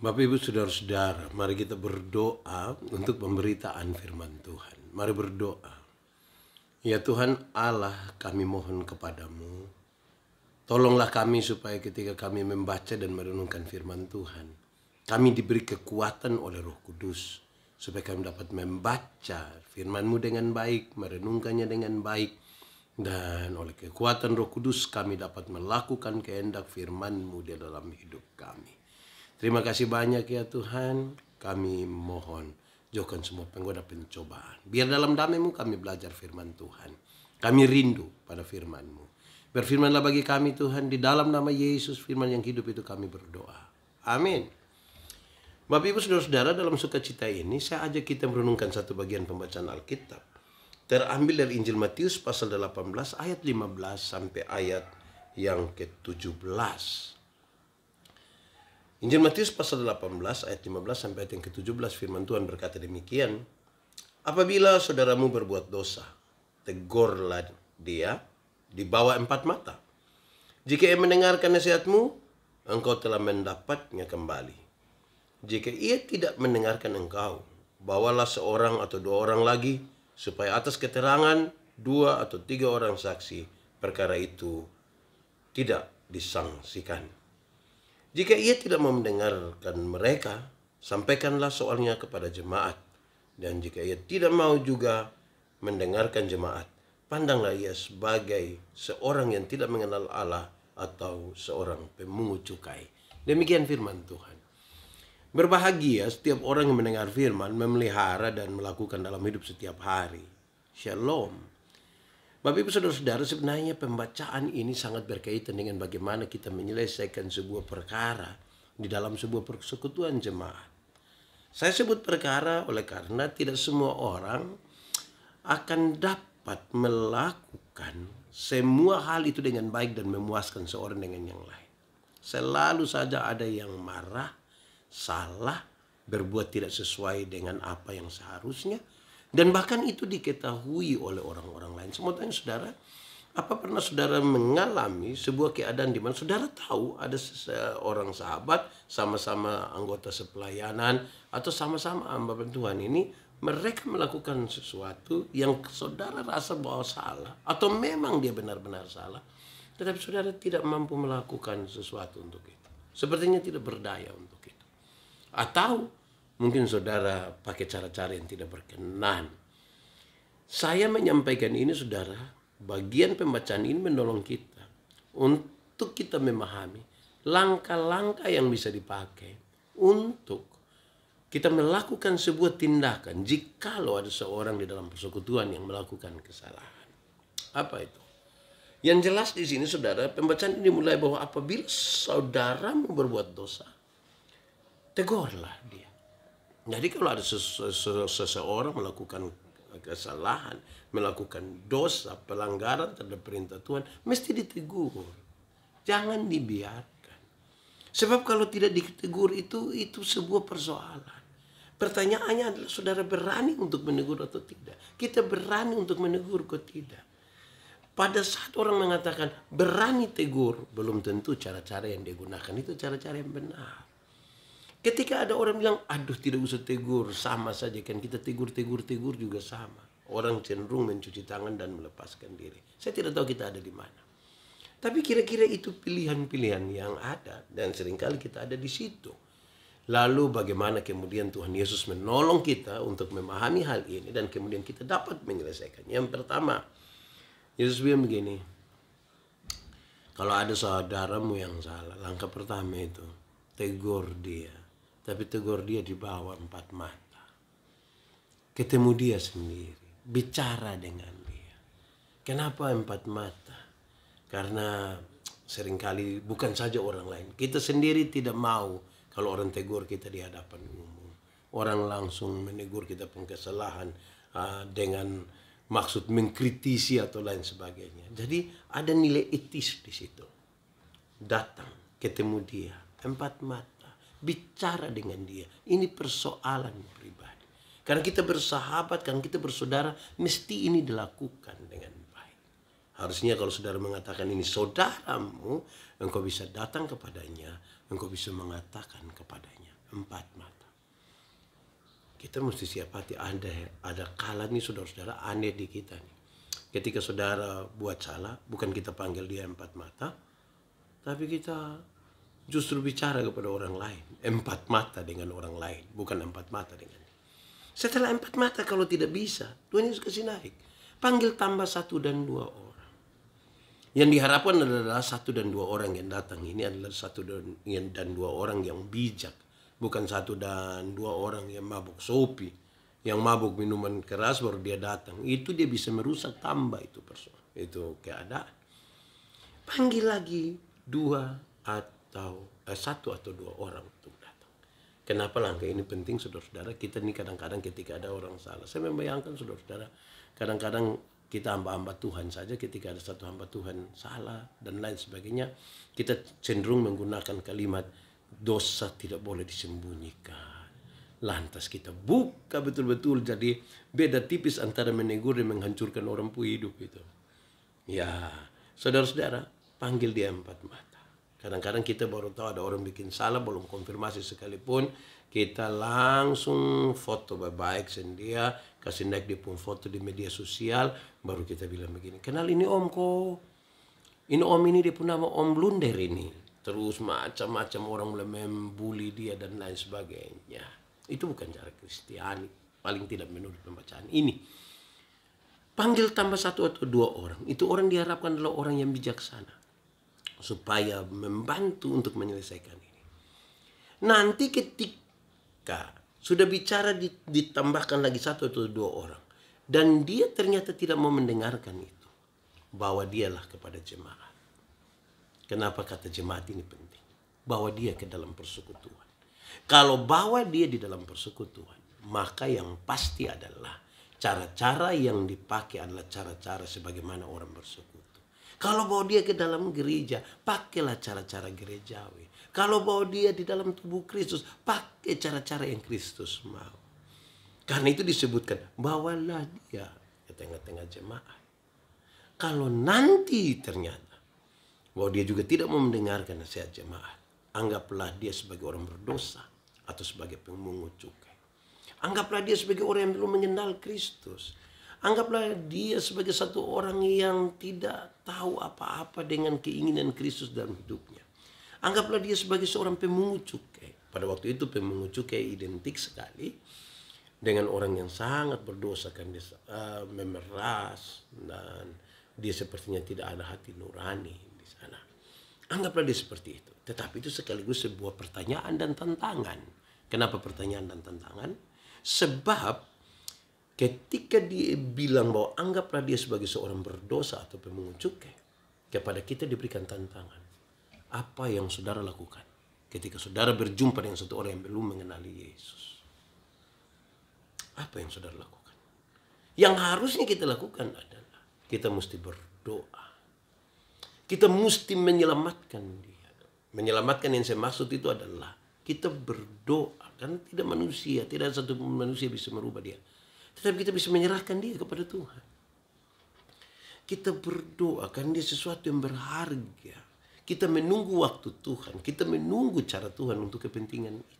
Bapak Ibu Saudara-saudara, mari kita berdoa untuk pemberitaan firman Tuhan. Mari berdoa. Ya Tuhan Allah kami mohon kepadamu. Tolonglah kami supaya ketika kami membaca dan merenungkan firman Tuhan. Kami diberi kekuatan oleh roh kudus. Supaya kami dapat membaca firmanmu dengan baik, merenungkannya dengan baik. Dan oleh kekuatan roh kudus kami dapat melakukan kehendak firmanmu di dalam hidup kami. Terima kasih banyak ya Tuhan. Kami mohon jauhkan semua penggoda pencobaan. Biar dalam damai-Mu kami belajar firman Tuhan. Kami rindu pada firman-Mu. Berfirmanlah bagi kami Tuhan di dalam nama Yesus firman yang hidup itu kami berdoa. Amin. Bapak Ibu Saudara-saudara dalam sukacita ini saya ajak kita merenungkan satu bagian pembacaan Alkitab. Terambil dari Injil Matius pasal 18 ayat 15 sampai ayat yang ke-17. Injil Matius pasal 18 ayat 15 sampai ayat yang ke-17 firman Tuhan berkata demikian. Apabila saudaramu berbuat dosa, tegurlah dia di bawah empat mata. Jika ia mendengarkan nasihatmu, engkau telah mendapatnya kembali. Jika ia tidak mendengarkan engkau, bawalah seorang atau dua orang lagi, supaya atas keterangan dua atau tiga orang saksi, perkara itu tidak disangsikan. Jika ia tidak mau mendengarkan mereka, sampaikanlah soalnya kepada jemaat. Dan jika ia tidak mau juga mendengarkan jemaat, pandanglah ia sebagai seorang yang tidak mengenal Allah atau seorang pemungut cukai. Demikian firman Tuhan. Berbahagia setiap orang yang mendengar firman, memelihara dan melakukan dalam hidup setiap hari. Shalom. Bapak Ibu Saudara-saudara sebenarnya pembacaan ini sangat berkaitan dengan bagaimana kita menyelesaikan sebuah perkara di dalam sebuah persekutuan jemaat. Saya sebut perkara oleh karena tidak semua orang akan dapat melakukan semua hal itu dengan baik dan memuaskan seorang dengan yang lain. Selalu saja ada yang marah, salah, berbuat tidak sesuai dengan apa yang seharusnya, dan bahkan itu diketahui oleh orang-orang lain. Semua tanya saudara, apa pernah saudara mengalami sebuah keadaan di mana saudara tahu ada seorang sahabat sama-sama anggota sepelayanan atau sama-sama hamba Tuhan ini mereka melakukan sesuatu yang saudara rasa bahwa salah atau memang dia benar-benar salah tetapi saudara tidak mampu melakukan sesuatu untuk itu. Sepertinya tidak berdaya untuk itu. Atau mungkin saudara pakai cara-cara yang tidak berkenan saya menyampaikan ini saudara, bagian pembacaan ini menolong kita untuk kita memahami langkah-langkah yang bisa dipakai untuk kita melakukan sebuah tindakan jikalau ada seorang di dalam persekutuan yang melakukan kesalahan. Apa itu? Yang jelas di sini saudara, pembacaan ini mulai bahwa apabila saudaramu berbuat dosa, tegurlah dia. Jadi kalau ada seseorang melakukan kesalahan, melakukan dosa, pelanggaran terhadap perintah Tuhan, mesti ditegur. Jangan dibiarkan. Sebab kalau tidak ditegur itu, itu sebuah persoalan. Pertanyaannya adalah saudara berani untuk menegur atau tidak? Kita berani untuk menegur atau tidak? Pada saat orang mengatakan berani tegur, belum tentu cara-cara yang digunakan itu cara-cara yang benar. Ketika ada orang bilang, aduh tidak usah tegur, sama saja kan kita tegur-tegur-tegur juga sama. Orang cenderung mencuci tangan dan melepaskan diri. Saya tidak tahu kita ada di mana. Tapi kira-kira itu pilihan-pilihan yang ada dan seringkali kita ada di situ. Lalu bagaimana kemudian Tuhan Yesus menolong kita untuk memahami hal ini dan kemudian kita dapat menyelesaikannya. Yang pertama, Yesus bilang begini, kalau ada saudaramu yang salah, langkah pertama itu tegur dia tapi tegur dia di bawah empat mata. Ketemu dia sendiri, bicara dengan dia. Kenapa empat mata? Karena seringkali bukan saja orang lain, kita sendiri tidak mau kalau orang tegur kita di hadapan umum. Orang langsung menegur kita pun uh, dengan maksud mengkritisi atau lain sebagainya. Jadi ada nilai etis di situ. Datang, ketemu dia, empat mata bicara dengan dia. Ini persoalan pribadi. Karena kita bersahabat, karena kita bersaudara, mesti ini dilakukan dengan baik. Harusnya kalau saudara mengatakan ini saudaramu, engkau bisa datang kepadanya, engkau bisa mengatakan kepadanya. Empat mata. Kita mesti siap hati, ada, ada kalah nih saudara-saudara aneh di kita nih. Ketika saudara buat salah, bukan kita panggil dia empat mata, tapi kita justru bicara kepada orang lain. Empat mata dengan orang lain, bukan empat mata dengan dia. setelah empat mata kalau tidak bisa, Tuhan Yesus kasih naik. Panggil tambah satu dan dua orang. Yang diharapkan adalah satu dan dua orang yang datang. Ini adalah satu dan dua orang yang bijak. Bukan satu dan dua orang yang mabuk sopi. Yang mabuk minuman keras baru dia datang. Itu dia bisa merusak tambah itu persoalan. Itu keadaan. Panggil lagi dua atau atau eh, satu atau dua orang untuk datang. Kenapa langkah ini penting saudara-saudara? Kita ini kadang-kadang ketika ada orang salah. Saya membayangkan saudara-saudara, kadang-kadang kita hamba-hamba Tuhan saja ketika ada satu hamba Tuhan salah dan lain sebagainya, kita cenderung menggunakan kalimat dosa tidak boleh disembunyikan. Lantas kita buka betul-betul jadi beda tipis antara menegur dan menghancurkan orang pun hidup itu. Ya, saudara-saudara, panggil dia empat mata Kadang-kadang kita baru tahu ada orang bikin salah, belum konfirmasi sekalipun, kita langsung foto baik-baik sendia, kasih naik di pun foto di media sosial, baru kita bilang begini, kenal ini om ko Ini om ini dia pun nama om blunder ini. Terus macam-macam orang mulai membuli dia dan lain sebagainya. Itu bukan cara Kristiani, paling tidak menurut pembacaan ini. Panggil tambah satu atau dua orang, itu orang diharapkan adalah orang yang bijaksana supaya membantu untuk menyelesaikan ini. Nanti ketika sudah bicara ditambahkan lagi satu atau dua orang dan dia ternyata tidak mau mendengarkan itu, bawa dialah kepada jemaat. Kenapa kata jemaat ini penting? Bawa dia ke dalam persekutuan. Kalau bawa dia di dalam persekutuan, maka yang pasti adalah cara-cara yang dipakai adalah cara-cara sebagaimana orang bersekutu. Kalau bawa dia ke dalam gereja, pakailah cara-cara gerejawi. Kalau bawa dia di dalam tubuh Kristus, pakai cara-cara yang Kristus mau. Karena itu disebutkan, bawalah dia ke ya tengah-tengah jemaat. Kalau nanti ternyata bahwa dia juga tidak mau mendengarkan nasihat jemaat, anggaplah dia sebagai orang berdosa atau sebagai pemungut cukai. Anggaplah dia sebagai orang yang belum mengenal Kristus Anggaplah dia sebagai satu orang yang tidak tahu apa-apa dengan keinginan Kristus dalam hidupnya. Anggaplah dia sebagai seorang pemungut cukai. Eh. Pada waktu itu pemungut cukai eh, identik sekali dengan orang yang sangat berdosa kan dia uh, memeras dan dia sepertinya tidak ada hati nurani di sana. Anggaplah dia seperti itu. Tetapi itu sekaligus sebuah pertanyaan dan tantangan. Kenapa pertanyaan dan tantangan? Sebab ketika dia bilang bahwa anggaplah dia sebagai seorang berdosa atau pemungut cukai, kepada kita diberikan tantangan. Apa yang saudara lakukan ketika saudara berjumpa dengan satu orang yang belum mengenali Yesus? Apa yang saudara lakukan? Yang harusnya kita lakukan adalah kita mesti berdoa. Kita mesti menyelamatkan dia. Menyelamatkan yang saya maksud itu adalah kita berdoa. Karena tidak manusia, tidak satu manusia bisa merubah dia tetapi kita bisa menyerahkan dia kepada Tuhan. Kita berdoakan dia sesuatu yang berharga. Kita menunggu waktu Tuhan. Kita menunggu cara Tuhan untuk kepentingan itu.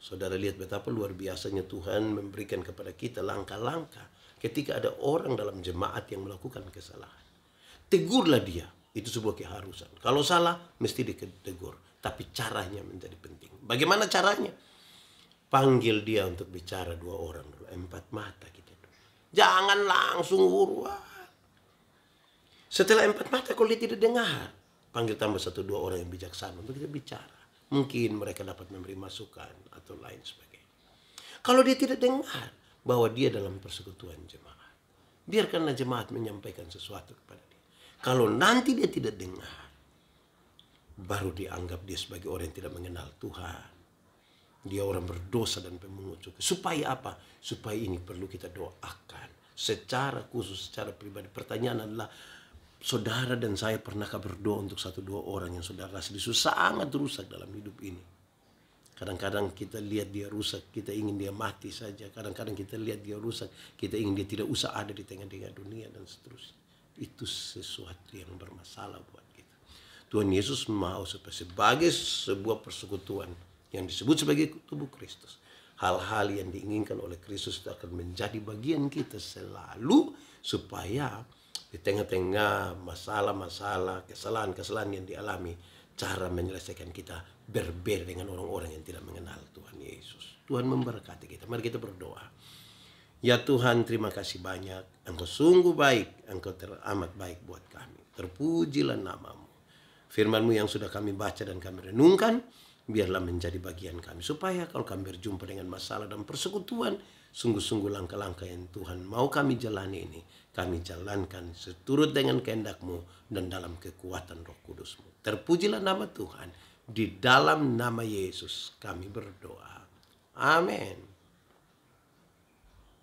Saudara lihat betapa luar biasanya Tuhan memberikan kepada kita langkah-langkah ketika ada orang dalam jemaat yang melakukan kesalahan. Tegurlah dia. Itu sebuah keharusan. Kalau salah, mesti ditegur. Tapi caranya menjadi penting. Bagaimana caranya? Panggil dia untuk bicara dua orang empat mata kita itu. Jangan langsung buruan. Setelah empat mata kalau dia tidak dengar, panggil tambah satu dua orang yang bijaksana untuk kita bicara. Mungkin mereka dapat memberi masukan atau lain sebagainya. Kalau dia tidak dengar bahwa dia dalam persekutuan jemaat, biarkanlah jemaat menyampaikan sesuatu kepada dia. Kalau nanti dia tidak dengar, baru dianggap dia sebagai orang yang tidak mengenal Tuhan dia orang berdosa dan pemungut cukai. Supaya apa? Supaya ini perlu kita doakan. Secara khusus, secara pribadi. Pertanyaan adalah, saudara dan saya pernahkah berdoa untuk satu dua orang yang saudara kasih susah sangat rusak dalam hidup ini. Kadang-kadang kita lihat dia rusak, kita ingin dia mati saja. Kadang-kadang kita lihat dia rusak, kita ingin dia tidak usah ada di tengah-tengah dunia dan seterusnya. Itu sesuatu yang bermasalah buat kita. Tuhan Yesus mau supaya sebagai sebuah persekutuan yang disebut sebagai tubuh Kristus. Hal-hal yang diinginkan oleh Kristus itu akan menjadi bagian kita selalu supaya di tengah-tengah masalah-masalah, kesalahan-kesalahan yang dialami, cara menyelesaikan kita berbeda dengan orang-orang yang tidak mengenal Tuhan Yesus. Tuhan memberkati kita. Mari kita berdoa. Ya Tuhan, terima kasih banyak. Engkau sungguh baik, Engkau teramat baik buat kami. Terpujilah namamu. Firmanmu yang sudah kami baca dan kami renungkan, biarlah menjadi bagian kami. Supaya kalau kami berjumpa dengan masalah dan persekutuan, sungguh-sungguh langkah-langkah yang Tuhan mau kami jalani ini, kami jalankan seturut dengan kehendakMu dan dalam kekuatan roh KudusMu Terpujilah nama Tuhan. Di dalam nama Yesus kami berdoa. Amin.